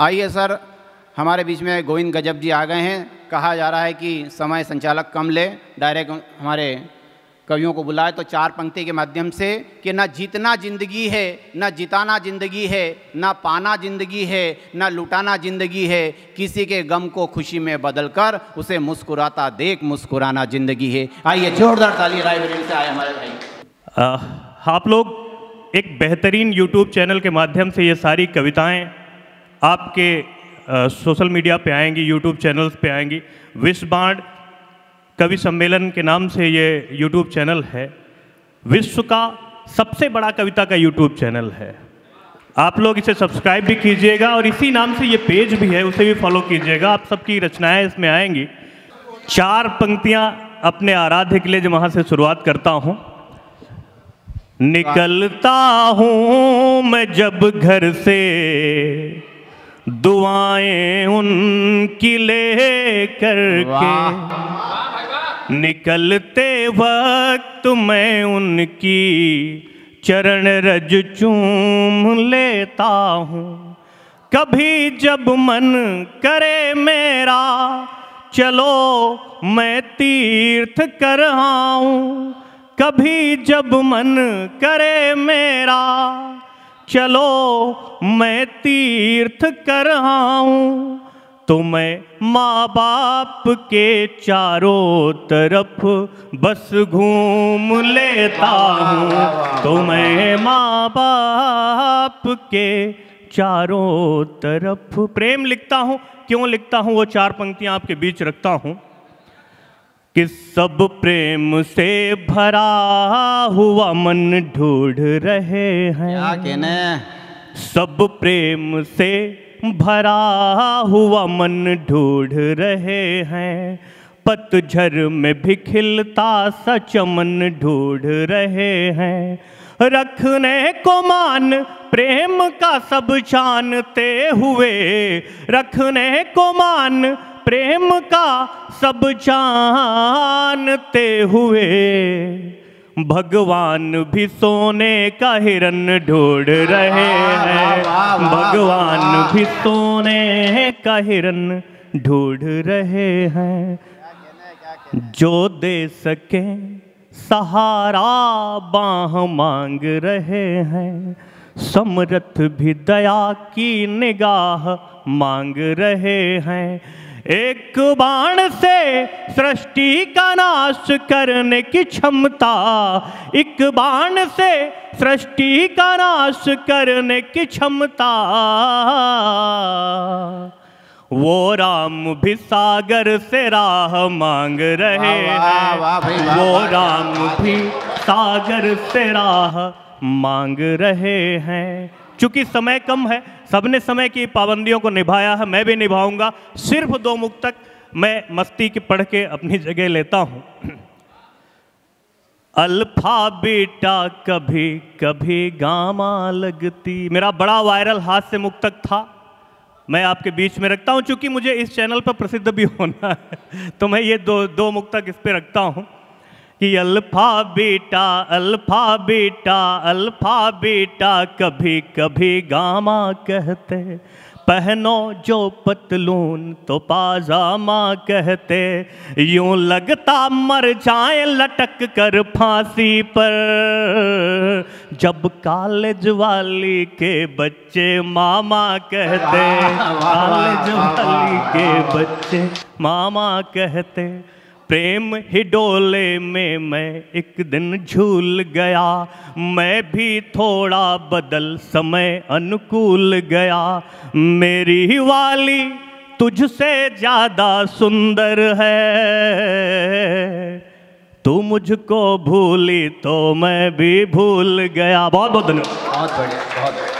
आइए सर हमारे बीच में गोविंद गजब जी आ गए हैं कहा जा रहा है कि समय संचालक कम ले डायरेक्ट हमारे कवियों को बुलाए तो चार पंक्ति के माध्यम से कि ना जीतना जिंदगी है ना जिताना जिंदगी है ना पाना जिंदगी है ना लुटाना जिंदगी है किसी के गम को खुशी में बदल कर उसे मुस्कुराता देख मुस्कुराना जिंदगी है आइए जोरदार ताली राय से आए हमारे भाई आप लोग एक बेहतरीन यूट्यूब चैनल के माध्यम से ये सारी कविताएं आपके सोशल मीडिया पे आएंगी यूट्यूब चैनल्स पे आएंगी विश्व बाण कवि सम्मेलन के नाम से ये यूट्यूब चैनल है विश्व का सबसे बड़ा कविता का यूट्यूब चैनल है आप लोग इसे सब्सक्राइब भी कीजिएगा और इसी नाम से ये पेज भी है उसे भी फॉलो कीजिएगा आप सबकी रचनाएं इसमें आएंगी चार पंक्तियां अपने आराध्य के लिए जहाँ से शुरुआत करता हूँ निकलता हूँ मैं जब घर से दुआएं उनकी ले करके निकलते वक्त मैं उनकी चरण रज चूम लेता हूँ कभी जब मन करे मेरा चलो मैं तीर्थ कर आऊँ कभी जब मन करे मेरा चलो मैं तीर्थ कर आऊं तुम्हें माँ बाप के चारों तरफ बस घूम लेता हूँ तुम्हें माँ बाप के चारों तरफ प्रेम लिखता हूँ क्यों लिखता हूँ वो चार पंक्तियाँ आपके बीच रखता हूँ कि सब प्रेम से भरा हुआ मन ढूंढ रहे हैं क्या कहने सब प्रेम से भरा हुआ मन ढूंढ रहे हैं पतझर में भी खिलता सच मन ढूंढ रहे हैं रखने को मान प्रेम का सब जानते हुए रखने को मान प्रेम का सब जानते हुए भगवान भी सोने का हिरन ढूंढ रहे हैं भगवान भी सोने का हिरन ढूंढ रहे हैं जो दे सके सहारा बाह मांग रहे हैं समरथ भी दया की निगाह मांग रहे हैं एक बाण से सृष्टि का नाश करने की क्षमता एक बाण से सृष्टि का नाश करने की क्षमता वो राम भी सागर से राह मांग रहे हैं वो राम भी सागर से राह मांग रहे हैं चूंकि समय कम है सबने समय की पाबंदियों को निभाया है मैं भी निभाऊंगा सिर्फ दो मुख तक मैं मस्ती की पढ़ के अपनी जगह लेता हूं अल्फा बीटा कभी कभी गामा लगती मेरा बड़ा वायरल हाथ से मुख तक था मैं आपके बीच में रखता हूं चूंकि मुझे इस चैनल पर प्रसिद्ध भी होना है तो मैं ये दो दो मुख तक इस पर रखता हूं कि alpha beta alpha beta alpha beta कभी कभी गामा कहते पहनो जो पतलून तो पाजामा कहते यूं लगता मर जाए लटक कर फांसी पर जब कॉलेज वाली के बच्चे मामा कहते कॉलेज वाली के बच्चे मामा कहते प्रेम ही डोले में मैं एक दिन झूल गया मैं भी थोड़ा बदल समय अनुकूल गया मेरी वाली तुझसे ज़्यादा सुंदर है तू मुझको भूली तो मैं भी भूल गया बहुत बहुत धन्यवाद बहुत बढ़िया बहुत बढ़िया